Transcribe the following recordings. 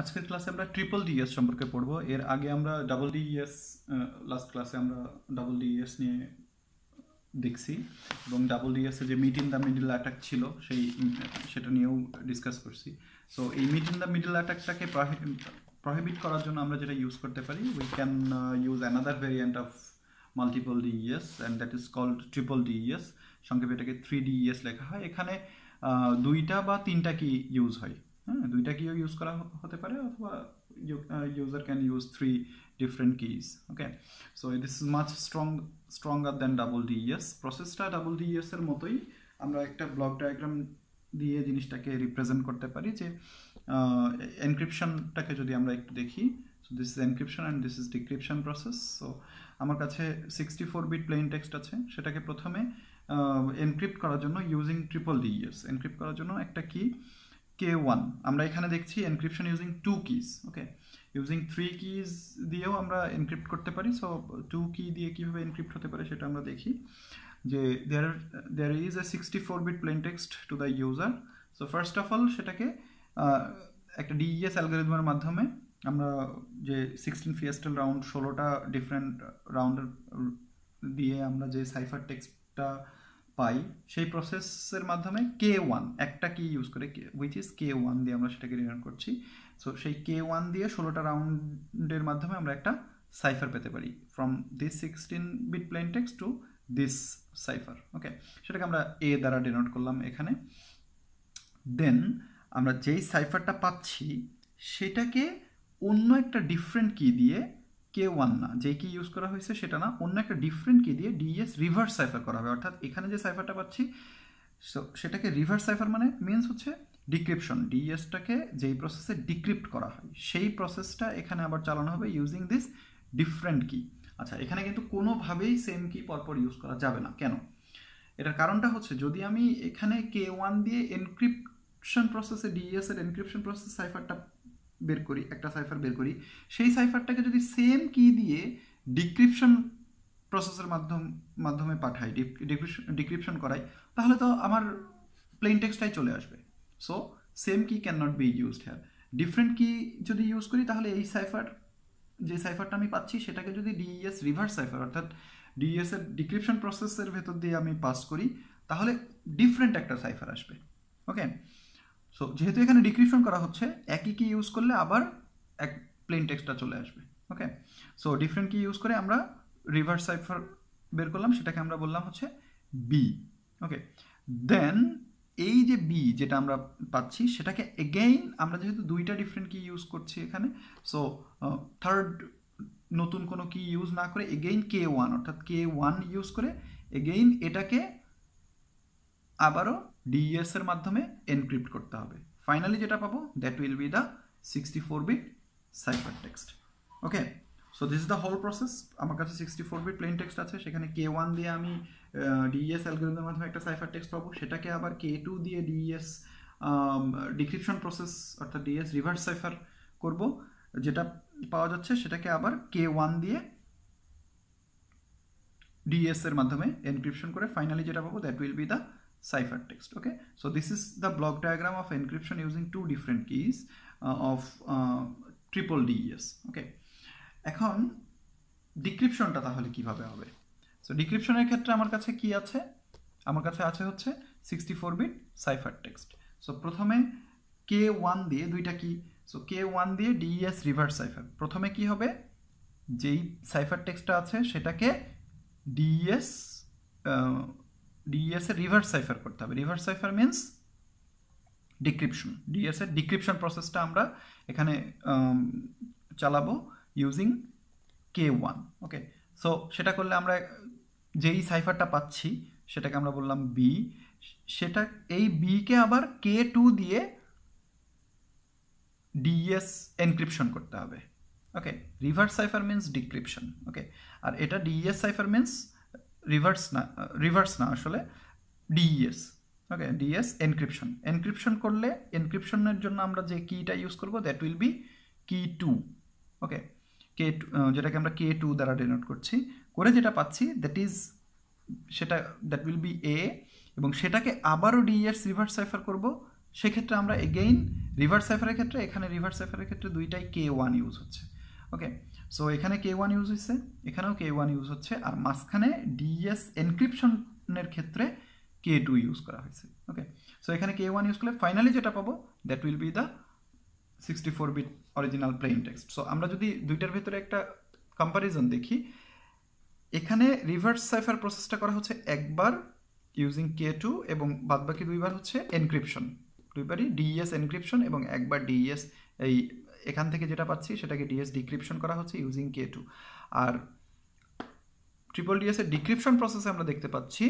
আজকের ক্লাসে আমরা ট্রিপল ডিএস সম্পর্কে পড়ব এর আগে আমরা ডাবল ডিএস লাস্ট ক্লাসে আমরা ডাবল ডিএস নিয়ে দেখছি এবং ডাবল ডিএসে যে meet in the middle attack ছিল সেই সেটা নিয়েও ডিসকাস করছি সো এই মিট ইন দ্য মিডিল অ্যাটাকটাকে প্রহিবিট করার জন্য আমরা যেটা ইউজ করতে পারি we can use another variant of multiple DES and that is called triple DES সংক্ষেপে এটাকে থ্রি ডিএস লেখা হয় এখানে দুইটা বা তিনটা কি ইউজ হয় হ্যাঁ দুইটা কিও ইউজ করা হতে পারে অথবা user can use three different keys okay so this is much strong stronger than double DES প্রসেসটা ডাবল ডিএস এর মতোই আমরা একটা ব্লক ডায়াগ্রাম দিয়ে জিনিসটাকে রিপ্রেজেন্ট করতে পারি যে এনক্রিপশনটাকে যদি আমরা একটু দেখি so this is encryption and this is decryption process so আমার কাছে sixty four bit plain text আছে সেটাকে প্রথমে এনক্রিপ্ট করার জন্য ইউজিং ট্রিপল ডিএস এনক্রিপ্ট করার জন্য একটা কি কে ওয়ান আমরা এখানে দেখছি encryption using two keys okay using three keys দিয়েও আমরা এনক্রিপ্ট করতে পারি সো টু কি দিয়ে কীভাবে এনক্রিপ্ট হতে পারে সেটা আমরা দেখি যে there there is a sixty four bit plain text to the user so first of all সেটাকে একটা ডিইএস e অ্যালগোরিদমের মাধ্যমে আমরা যে সিক্সটিন ফিয়েস্টাল রাউন্ড ষোলোটা ডিফারেন্ট রাউন্ডের দিয়ে আমরা যে সাইফার টেক্সটটা পাই সেই প্রসেসের মাধ্যমে কে ওয়ান একটা কি ইউজ করে উইচ ইজ কে ওয়ান দিয়ে আমরা সেটাকে রিটার্ন করছি সো সেই কে ওয়ান দিয়ে ষোলোটা রাউন্ডের মাধ্যমে আমরা একটা সাইফার পেতে পারি from this sixteen bit plain text to this cipher okay সেটাকে আমরা এ দ্বারা ডিনোট করলাম এখানে দেন আমরা যেই সাইফারটা পাচ্ছি সেটাকে অন্য একটা ডিফারেন্ট কি দিয়ে কে ওয়ান না যে কি ইউজ করা হয়েছে সেটা না অন্য একটা ডিফারেন্ট কি দিয়ে ডিএস রিভার্স সাইফার করা হবে অর্থাৎ এখানে যে সাইফারটা পাচ্ছি সো সেটাকে রিভার্স সাইফার মানে মিনস হচ্ছে ডিক্রিপশন ডিএসটাকে যেই প্রসেসে ডিক্রিপ্ট করা হয় সেই প্রসেসটা এখানে আবার চালানো হবে ইউজিং দিস ডিফারেন্ট কি আচ্ছা এখানে কিন্তু কোনোভাবেই সেম কি পরপর ইউজ করা যাবে না কেন এটার কারণটা হচ্ছে যদি আমি এখানে কে ওয়ান দিয়ে এনক্রিপশন প্রসেসে ডিএস এর এনক্রিপশন প্রসেস সাইফারটা বের করি একটা সাইফার বের করি সেই সাইফারটাকে যদি সেম কি দিয়ে ডিক্রিপশন প্রসেসের মাধ্যম মাধ্যমে পাঠাই ডিক্রিপশন করাই তাহলে তো আমার প্লেন টেক্সটাই চলে আসবে so same key can not be used here different key যদি ইউজ করি তাহলে এই সাইফার যে সাইফারটা আমি পাচ্ছি সেটাকে যদি ডিইএস রিভার্স সাইফার অর্থাৎ ডিইএস e এর ডিক্রিপশন প্রসেসের ভেতর দিয়ে আমি পাস করি তাহলে ডিফারেন্ট একটা সাইফার আসবে ওকে সো যেহেতু এখানে ডিক্রিপশন করা হচ্ছে একই কি ইউজ করলে আবার এক প্লেন টেক্সটটা চলে আসবে okay so different key use করে আমরা রিভার্স সাইফার বের করলাম সেটাকে আমরা বললাম হচ্ছে বি ওকে দেন এই যে বি যেটা আমরা পাচ্ছি সেটাকে এগেইন আমরা যেহেতু দুইটা ডিফারেন্ট কি ইউজ করছি এখানে সো থার্ড নতুন কোনো কি ইউজ না করে এগেইন কে ওয়ান অর্থাৎ কে ওয়ান ইউজ করে এগেইন এটাকে আবারও ডিএস e এর মাধ্যমে এনক্রিপ্ট করতে হবে ফাইনালি যেটা পাবো that will be the sixty four bit cipher text okay so this is the whole process আমার কাছে sixty four bit plain text আছে সেখানে কে ওয়ান দিয়ে আমি ডিএস e অ্যালগোরিদমের মাধ্যমে একটা সাইফার টেক্সট পাবো সেটাকে আবার কে টু দিয়ে ডিএস ডিক্রিপশন প্রসেস অর্থাৎ ডিএস রিভার্স সাইফার করব যেটা পাওয়া যাচ্ছে সেটাকে আবার কে ওয়ান দিয়ে ডিএস e এর মাধ্যমে এনক্রিপশন করে ফাইনালি যেটা পাবো that will be the ciphertext okay so this is the block diagram of encryption using two different keys uh, of uh, triple DES okay এখন ডিক্রিপশনটা তাহলে কিভাবে হবে সো ডিক্রিপশনের ক্ষেত্রে আমার কাছে কি আছে আমার কাছে আছে হচ্ছে sixty four bit cipher text so প্রথমে কে ওয়ান দিয়ে দুইটা কি সো কে ওয়ান দিয়ে ডিএস রিভার্স সাইফার প্রথমে কি হবে যেই সাইফার টেক্সটটা আছে সেটাকে ডিএস ডিএসএ এর রিভার্স সাইফার করতে হবে রিভার্স সাইফার মিনস ডিক্রিপশন ডিএসএ ডিক্রিপশন প্রসেসটা আমরা এখানে চালাবো using K one okay so সেটা করলে আমরা যেই সাইফারটা পাচ্ছি সেটাকে আমরা বললাম বি সেটা এই বিকে আবার কে টু দিয়ে ডিএস এনক্রিপশন করতে হবে okay reverse cipher means decryption okay আর এটা ডিএস সাইফার মিন্স রিভার্স না রিভার্স না আসলে DES okay DES encryption encryption করলে এনক্রিপশনের জন্য আমরা যে কিটা ইউজ করব that will be key two okay K two যেটাকে আমরা কে টু দ্বারা ডিনোট করছি করে যেটা পাচ্ছি দ্যাট ইজ সেটা দ্যাট উইল বি এ এবং সেটাকে আবারও ডিএস রিভার্স সাইফার করব সেক্ষেত্রে আমরা এগেইন রিভার্স সাইফারের ক্ষেত্রে এখানে রিভার্স সাইফারের ক্ষেত্রে দুইটাই কে ওয়ান ইউজ হচ্ছে ওকে সো এখানে কে ওয়ান ইউজ হয়েছে এখানেও কে ওয়ান ইউজ হচ্ছে আর মাঝখানে ডিএস এনক্রিপশনের ক্ষেত্রে কে টু ইউজ করা হয়েছে ওকে সো এখানে কে ওয়ান ইউজ করলে ফাইনালি যেটা পাবো that will be the sixty four bit original plain text so আমরা যদি দুইটার ভেতরে একটা কম্পারিজন দেখি এখানে রিভার্স সাইফার প্রসেসটা করা হচ্ছে একবার ইউজিং কে টু এবং বাদবাকি দুইবার হচ্ছে এনক্রিপশন দুইবারই ডিএস এনক্রিপশন এবং একবার ডিএস এই এখান থেকে যেটা পাচ্ছি সেটাকে ডিএস ডিক্রিপশন করা হচ্ছে ইউজিং কে টু আর ট্রিপল ডিএসের ডিক্রিপশন প্রসেসে আমরা দেখতে পাচ্ছি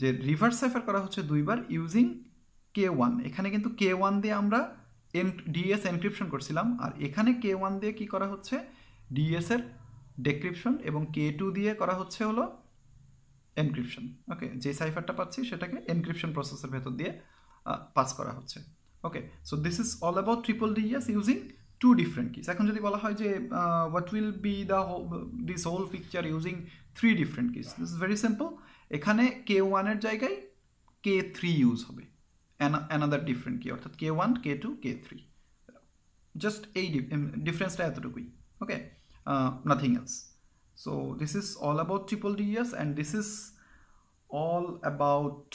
যে রিভার্স সাইফার করা হচ্ছে দুইবার ইউজিং কে ওয়ান এখানে কিন্তু কে ওয়ান দিয়ে আমরা এন ডিএস এনক্রিপশন করছিলাম আর এখানে কে ওয়ান দিয়ে কি করা হচ্ছে ডিএসের ডেক্রিপশন এবং কে টু দিয়ে করা হচ্ছে হলো এনক্রিপশন ওকে যে সাইফারটা পাচ্ছি সেটাকে এনক্রিপশন প্রসেসের ভেতর দিয়ে পাস করা হচ্ছে okay so this is all about triple DES using two different keys এখন যদি বলা হয় যে what will be the this whole picture using three different keys this is very simple এখানে কে ওয়ানের জায়গায় কে থ্রি ইউজ হবে another different key অর্থাৎ K one K two K three just এই ডিফারেন্সটা এতটুকুই okay nothing else so this is all about triple DES and this is all about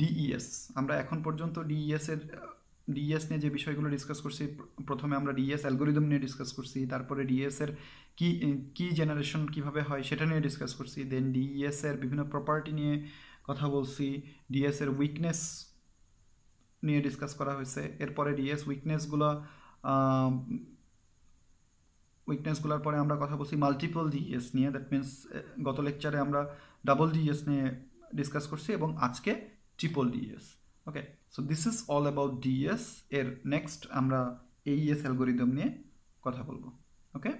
DES আমরা এখন পর্যন্ত ডিইএস e এর DS নিয়ে যে বিষয়গুলো ডিসকাস করছি প্রথমে আমরা ডিএস অ্যালগোরিদম নিয়ে ডিসকাস করছি তারপরে ডিএসের কি কি জেনারেশন কিভাবে হয় সেটা নিয়ে ডিসকাস করছি দেন ডিএসের বিভিন্ন প্রপার্টি নিয়ে কথা বলছি ডিএসের উইকনেস নিয়ে ডিসকাস করা হয়েছে এরপরে ডিএস উইকনেসগুলো উইকনেসগুলোর পরে আমরা কথা বলছি মাল্টিপল ডিএস নিয়ে দ্যাট মিন্স গত লেকচারে আমরা ডাবল ডিএস নিয়ে ডিসকাস করছি এবং আজকে triple DES okay so this is all about DES এর নেক্সট আমরা এইএস অ্যালগোরিদম e নিয়ে কথা বলবো ওকে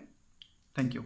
থ্যাংক ইউ